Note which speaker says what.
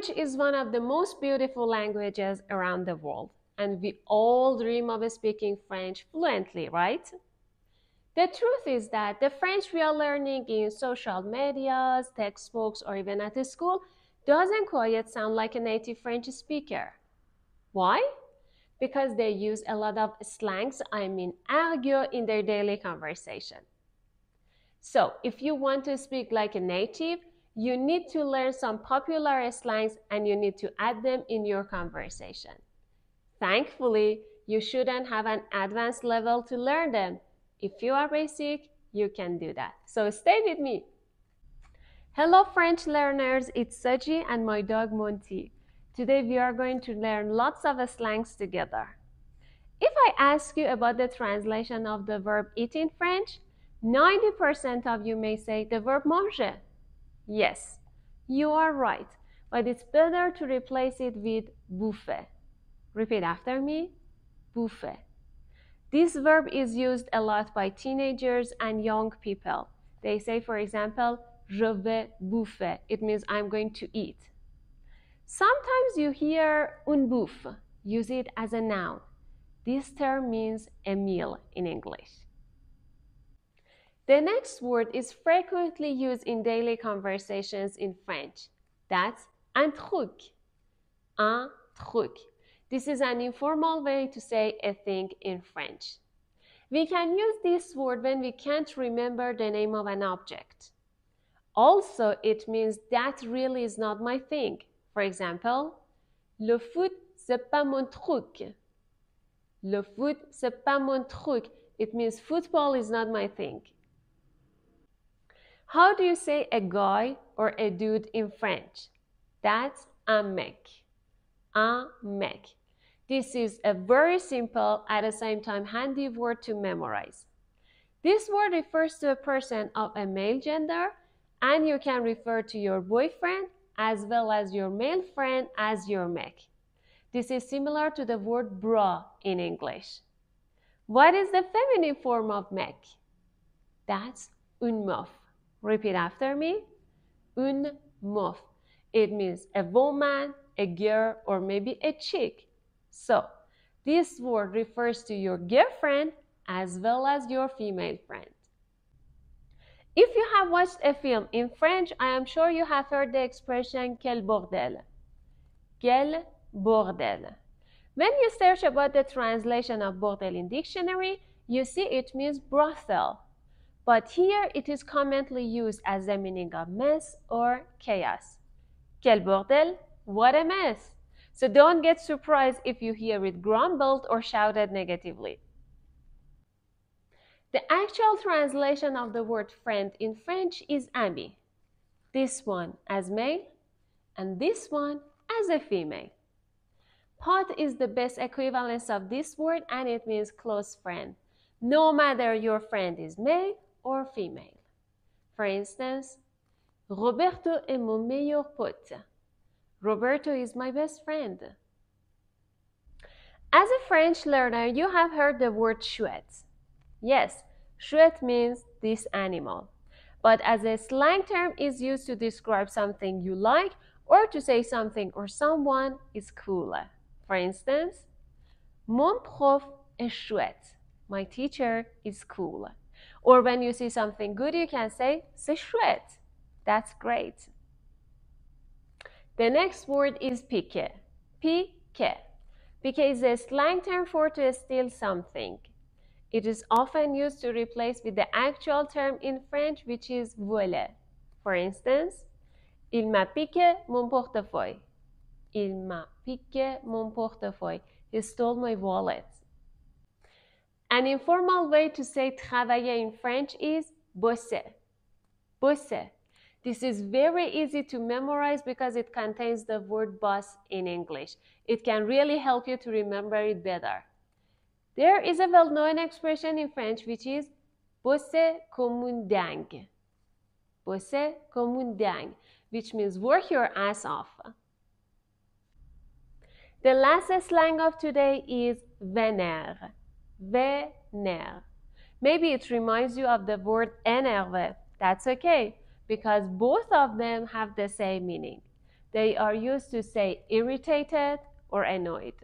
Speaker 1: French is one of the most beautiful languages around the world, and we all dream of speaking French fluently, right? The truth is that the French we are learning in social medias, textbooks, or even at the school doesn't quite sound like a native French speaker. Why? Because they use a lot of slangs, I mean argot, in their daily conversation. So, if you want to speak like a native, you need to learn some popular slangs and you need to add them in your conversation. Thankfully, you shouldn't have an advanced level to learn them. If you are basic, you can do that. So stay with me. Hello French learners, it's Saji and my dog Monty. Today we are going to learn lots of slangs together. If I ask you about the translation of the verb eat in French, 90% of you may say the verb manger. Yes, you are right, but it's better to replace it with buffet. Repeat after me, buffet. This verb is used a lot by teenagers and young people. They say, for example, je vais bouffer. It means I'm going to eat. Sometimes you hear un bouffe. Use it as a noun. This term means a meal in English. The next word is frequently used in daily conversations in French. That's un truc. Un truc. This is an informal way to say a thing in French. We can use this word when we can't remember the name of an object. Also, it means that really is not my thing. For example, le foot c'est pas mon truc. Le foot c'est pas mon truc. It means football is not my thing. How do you say a guy or a dude in French? That's un mec. Un mec. This is a very simple, at the same time handy word to memorize. This word refers to a person of a male gender, and you can refer to your boyfriend as well as your male friend as your mec. This is similar to the word bra in English. What is the feminine form of mec? That's une meuf. Repeat after me. Une meuf. It means a woman, a girl, or maybe a chick. So, this word refers to your girlfriend as well as your female friend. If you have watched a film in French, I am sure you have heard the expression quel bordel. Quel bordel. When you search about the translation of bordel in dictionary, you see it means brothel, but here it is commonly used as the meaning of mess or chaos. Quel bordel! What a mess! So don't get surprised if you hear it grumbled or shouted negatively. The actual translation of the word friend in French is ami. This one as male and this one as a female. Pot is the best equivalence of this word and it means close friend. No matter your friend is male or female. For instance, Roberto est mon meilleur pote. Roberto is my best friend. As a French learner, you have heard the word chouette. Yes, chouette means this animal, but as a slang term is used to describe something you like or to say something or someone is cool. For instance, mon prof est chouette. My teacher is cool. Or when you see something good, you can say "c'est chouette." That's great. The next word is pique. Pique. Pique is a slang term for to steal something. It is often used to replace with the actual term in French, which is voler. For instance, il m'a piqué mon portefeuille. Il m'a piqué mon portefeuille. He stole my wallet. An informal way to say travailler in French is bosser. Bosser. This is very easy to memorize because it contains the word boss in English. It can really help you to remember it better. There is a well-known expression in French which is bosser comme un dingue. Bosser comme un dingue, which means work your ass off. The last slang of today is vénère vener. Maybe it reminds you of the word enerve. That's okay because both of them have the same meaning. They are used to say irritated or annoyed.